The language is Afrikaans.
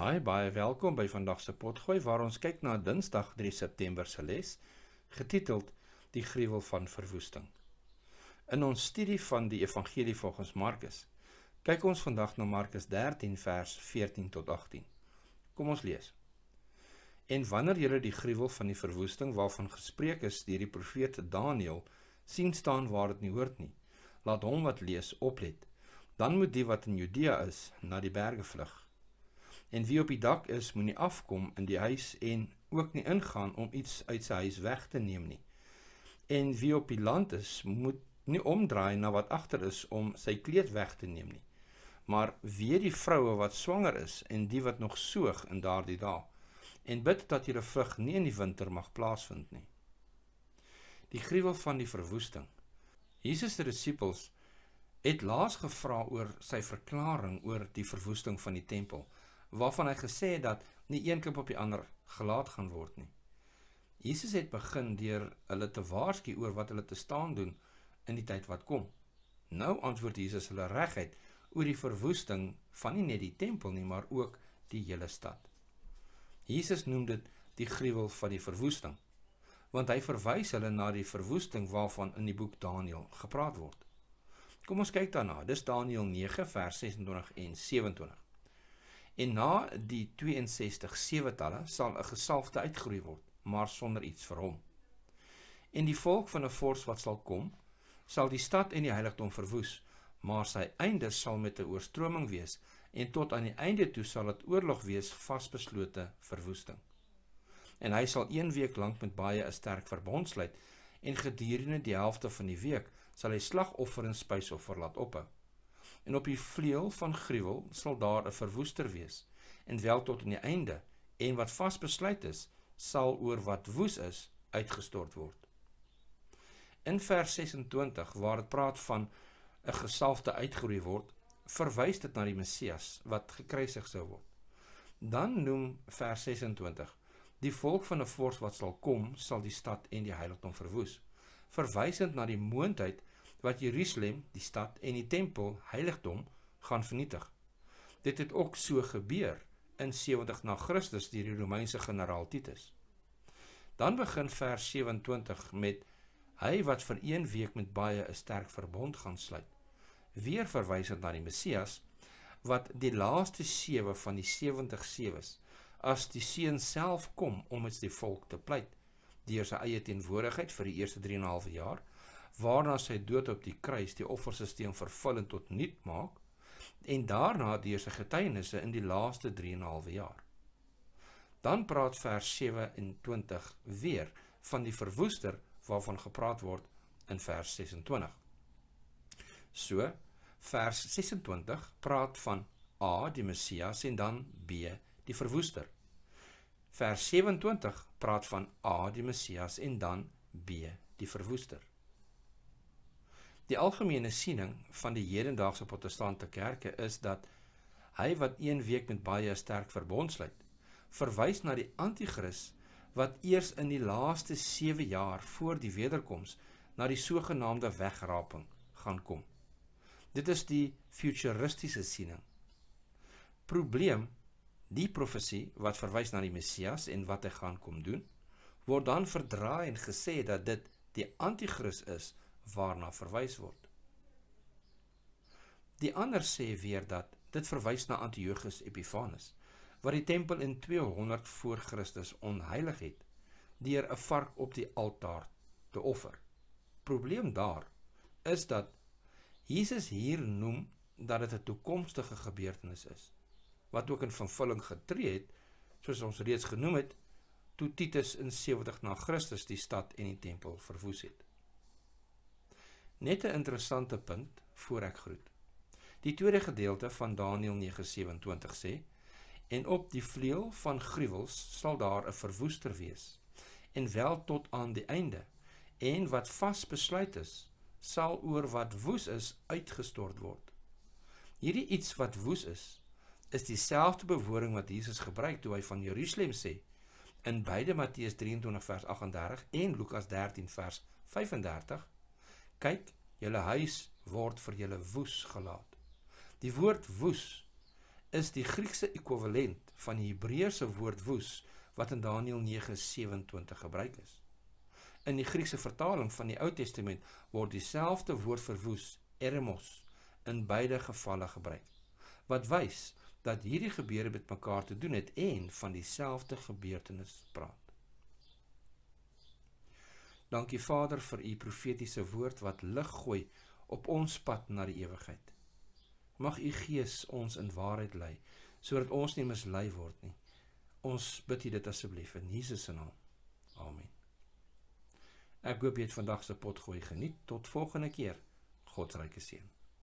Hi, baie welkom by vandag se potgooi waar ons kyk na Dinsdag 3 September se les getiteld Die gruwel van verwoesting. In ons studie van die Evangelie volgens Markus kyk ons vandag na Markus 13 vers 14 tot 18. Kom ons lees. En wanneer julle die gruwel van die verwoesting waarvan gespreek is deur die profeet Daniël sien staan waar dit nie hoort nie, laat hom wat lees oplet. Dan moet die wat in Judea is na die berge vlug En wie op die dak is, moenie afkom in die huis en ook nie ingaan om iets uit sy huis weg te neem nie. En wie op die land is, moet nie omdraai na wat agter is om sy kleed weg te neem nie. Maar wie die vroue wat swanger is en die wat nog soog in daardie dae, en bid dat julle vrug nie in die winter mag plaasvind nie. Die gruwel van die verwoesting. Jesus se disippels het laas gevra oor sy verklaring oor die verwoesting van die tempel waarvan hy gesê het dat nie een klip op die ander gelaat gaan word nie. Jesus het begin deur hulle te waarsku oor wat hulle te staan doen in die tyd wat kom. Nou antwoord Jesus hulle reguit oor die verwoesting van nie net die tempel nie, maar ook die hele stad. Jesus noem dit die gruwel van die verwoesting, want hy verwys hulle na die verwoesting waarvan in die boek Daniël gepraat word. Kom ons kyk daarna. Dis Daniël 9 vers 26 en 27. En na die 62 sewetalle sal 'n gesalfde uitgroei word, maar sonder iets vir hom. En die volk van 'n vors wat sal kom, sal die stad en die heiligdom verwoes, maar sy einde sal met 'n oorstroming wees en tot aan die einde toe sal dit oorlog wees vasbeslote verwoesting. En hy sal 1 week lank met baie 'n sterk verbond sluit en gedurende die helfte van die week sal hy slagoffer en spysoffer laat ophou en op die vleuel van gruwel sal daar 'n verwoester wees en wel tot in die einde en wat vasbesluit is sal oor wat woes is uitgestort word. In vers 26 waar dit praat van 'n gesalfte uitgeroei word, verwys dit na die Messias wat gekruisig sou word. Dan noem vers 26: Die volk van 'n vors wat sal kom, sal die stad en die heiligdom verwoes, verwysend na die moontlikheid wat Jerusalem, die stad en die tempel heiligdom gaan vernietig. Dit het ook so gebeur in 70 na Christus deur die Romeinse generaal Titus. Dan begin vers 27 met hy wat vir een week met baie 'n sterk verbond gaan sluit. Weer verwysend na die Messias wat die laaste sewe van die 70 sewes as die seun self kom om dit die volk te pleit deur sy eie teenwoordigheid vir die eerste 3 en 'n half jaar waarna sy dood op die kruis die offerstelsel vervullend tot nuut maak en daarna deur sy getuienisse in die laaste 3 en 'n half jaar. Dan praat vers 27 weer van die verwoester waarvan gepraat word in vers 26. So vers 26 praat van A die Messias en dan B die verwoester. Vers 27 praat van A die Messias en dan B die verwoester. Die algemene siening van die hedendaagse protestante kerke is dat hy wat een week met baie sterk verbondsluit, verwys na die anti-kris wat eers in die laaste 7 jaar voor die wederkoms na die sogenaamde wegraping gaan kom. Dit is die futuristiese siening. Probleem, die profesie wat verwys na die Messias en wat hy gaan kom doen, word dan verdraai en gesê dat dit die anti-kris is waarna verwys word. Die ander sê weer dat dit verwys na Antiochus Epiphanes wat die tempel in 200 voor Christus onheilig het deur 'n vark op die altaar te offer. Probleem daar is dat Jesus hier noem dat dit 'n toekomstige gebeurtenis is wat ook in vervulling getree het soos ons reeds genoem het toe Titus in 70 na Christus die stad en die tempel verwoes het. Net 'n interessante punt voor ek groet. Die tweede gedeelte van Daniël 9:27 sê: En op die vleuel van gruwels sal daar 'n verwoester wees, en wel tot aan die einde, en wat vasbesluit is, sal oor wat woes is uitgestort word. Hierdie iets wat woes is, is dieselfde bewoording wat Jesus gebruik toe hy van Jerusalem sê in beide Matteus 23 vers 38 en Lukas 13 vers 35 kyk, julle huis word vir julle woes gelaat. Die woord woes is die Griekse ekwivalent van die Hebreëse woord woes wat in Daniël 9:27 gebruik is. In die Griekse vertaling van die Ou Testament word dieselfde woord vir woes, eremos, in beide gevalle gebruik. Wat wys dat hierdie gebeure met mekaar te doen het en van dieselfde gebeurtenis praat. Dankie Vader vir u profetiese woord wat lig gooi op ons pad na die ewigheid. Mag u Gees ons in waarheid lei sodat ons nie mislei word nie. Ons bid dit asseblief in Jesus se naam. Amen. Ek hoop jy het vandag se potgooi geniet. Tot volgende keer. God se ryke seën.